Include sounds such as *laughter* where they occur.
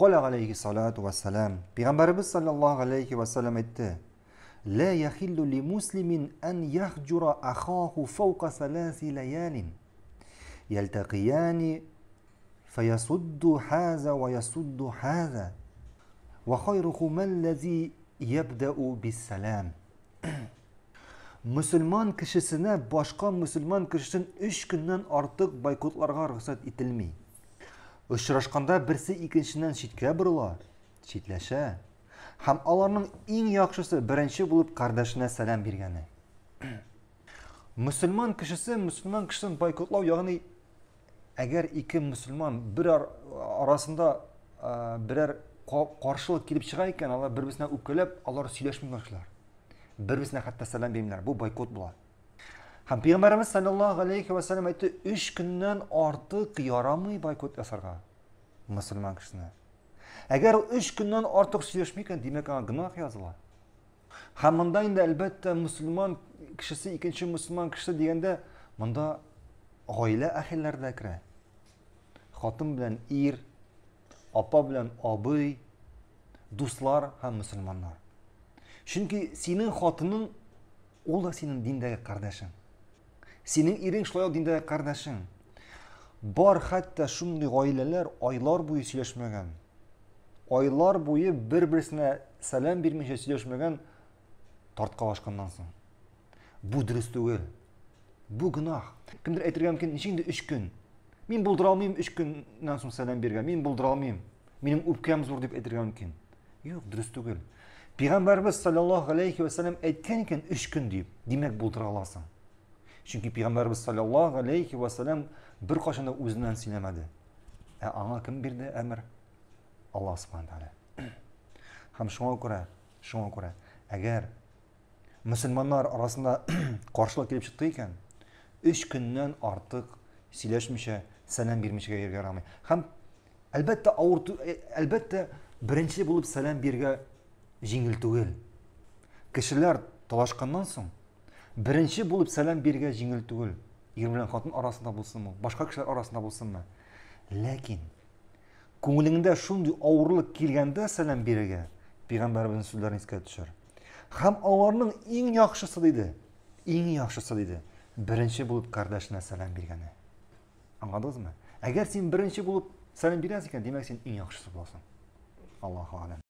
قال عليه الصلاة والسلام بغمبر بس صلى الله عليه وسلم اتى لا يخل لمسلم أن يهجر أخاه فوق ثلاث ليال يلتقيان فيصد هذا ويصد هذا وخيرهما الذي يبدأ بالسلام مسلمان كشسنا باشقا مسلمان كشسن اش كنن ارتق بايكوتلارغا رخصت اتلمي Ұшырашқанда бірсі екіншінен шетке бұрыла, шетләшә. Һәм аларның иң яхшысы бірінші болып қардашына сәлем бергені. Мұсылман кішісі мұсылман кішісін бойкотлау, яғни әгәр екі мұсылман бір арасында бірәр қаршылық келіп шыға екен, алар бір-бірісіне үпкелеп, алар сөйләшмей башылар. Бір-бірісіне хатта сәлем бермиләр. бұл бойкот болады Һәм Пәйгамбәрәбез саллаллаһу алейһи ва сәлләм әйтте, "3 көннән артык ярамый байкот ясарга мусламан кешене. Әгәр 3 көннән артык сөйләшми икән, димәк аңа гынаһ языла." Һәм монда инде әлбәттә мусламан кешесе икенче мусламан кеше дигәндә монда гаилә әһелләре дә керә. Хатын белән ир, апа белән абый, дуслар һәм мусламаннар. Чөнки синең хатының ул да синең диндәге кардәшең. sening ering shunday dindagi qardashing бар hatto shunday oilalar oylar bo'yi suylashmagan oylar bo'yi bir birisine salam bermay suylashmagan tortqalashgandan so'ng bu durust түгел bu gunoh kimdir aytirganmikin nechingdi күн kun men алмаймын olmayman uch kundan so'ng salam bergan men алмаймын менің mening o'pkam zo'r deb aytirganmikin yo'q түгел payg'ambarimiz alayhi aytgan ekan kun deb demak olasan chunki payg'ambarimiz sollallohu alayhi vasallam bir qachonda o'zidan кім e, anga kim berdi amr alloh subhana taolo *clears throat* ham shunga ko'ra shunga ko'ra agar musulmonlar арасында қарсылық *clears throat* kelib chiqdi ekan uch күннен ortiq siylashmisha salam bermishga yerga qaramay ham жеңіл түгел кішілер талашқаннан соң бірінші болып сәлем берген жеңіл түгіл ер қатын арасында болсын ма басқа кісілер арасында болсын ма ләкин көңіліңде шундай ауырлық келгенде сәлем береге пайғамбарымыздың сөздерін еске түшір һәм аларның ең яхшысы дейді ең яхшысы дейді бірінші болып қардашына сәлем бергені аңғардыңыз ма әгер сен бірінші болып сәлем бересің екен демек сен ең яхшысы боласың аллаху әлем